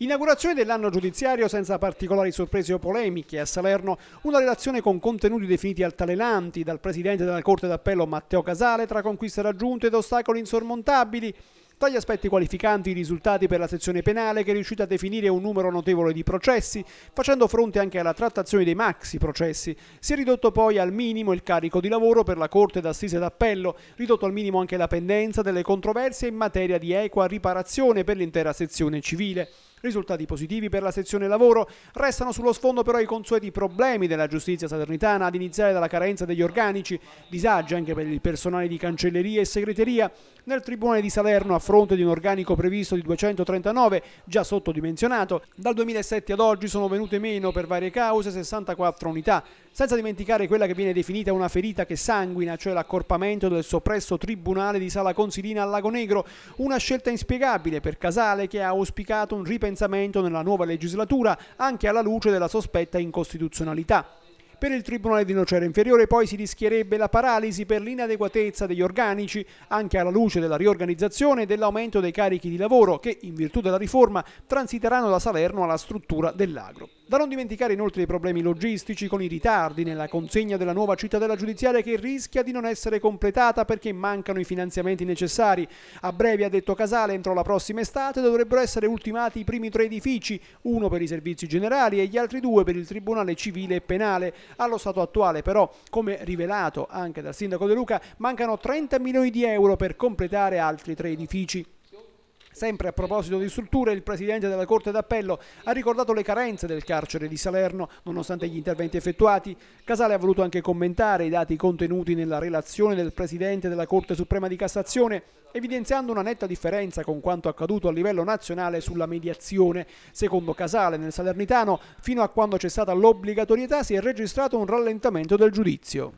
Inaugurazione dell'anno giudiziario senza particolari sorprese o polemiche. A Salerno una relazione con contenuti definiti altalenanti dal presidente della Corte d'Appello Matteo Casale tra conquiste raggiunte ed ostacoli insormontabili. Tra gli aspetti qualificanti i risultati per la sezione penale che è riuscita a definire un numero notevole di processi, facendo fronte anche alla trattazione dei maxi processi. Si è ridotto poi al minimo il carico di lavoro per la Corte d'Assise d'Appello, ridotto al minimo anche la pendenza delle controversie in materia di equa riparazione per l'intera sezione civile. Risultati positivi per la sezione lavoro, restano sullo sfondo però i consueti problemi della giustizia saturnitana, ad iniziare dalla carenza degli organici, disagi anche per il personale di cancelleria e segreteria. Nel Tribunale di Salerno, a fronte di un organico previsto di 239, già sottodimensionato, dal 2007 ad oggi sono venute meno per varie cause 64 unità, senza dimenticare quella che viene definita una ferita che sanguina, cioè l'accorpamento del soppresso Tribunale di Sala Consilina a Lago Negro, una scelta inspiegabile per Casale che ha auspicato un ripensamento ripensamento nella nuova legislatura anche alla luce della sospetta incostituzionalità. Per il Tribunale di Nocera Inferiore poi si rischierebbe la paralisi per l'inadeguatezza degli organici, anche alla luce della riorganizzazione e dell'aumento dei carichi di lavoro che, in virtù della riforma, transiteranno da Salerno alla struttura dell'agro. Da non dimenticare inoltre i problemi logistici con i ritardi nella consegna della nuova cittadella giudiziaria che rischia di non essere completata perché mancano i finanziamenti necessari. A breve, ha detto Casale, entro la prossima estate dovrebbero essere ultimati i primi tre edifici, uno per i servizi generali e gli altri due per il Tribunale Civile e Penale. Allo stato attuale però, come rivelato anche dal sindaco De Luca, mancano 30 milioni di euro per completare altri tre edifici. Sempre a proposito di strutture, il presidente della Corte d'Appello ha ricordato le carenze del carcere di Salerno nonostante gli interventi effettuati. Casale ha voluto anche commentare i dati contenuti nella relazione del presidente della Corte Suprema di Cassazione, evidenziando una netta differenza con quanto accaduto a livello nazionale sulla mediazione. Secondo Casale, nel Salernitano, fino a quando c'è stata l'obbligatorietà si è registrato un rallentamento del giudizio.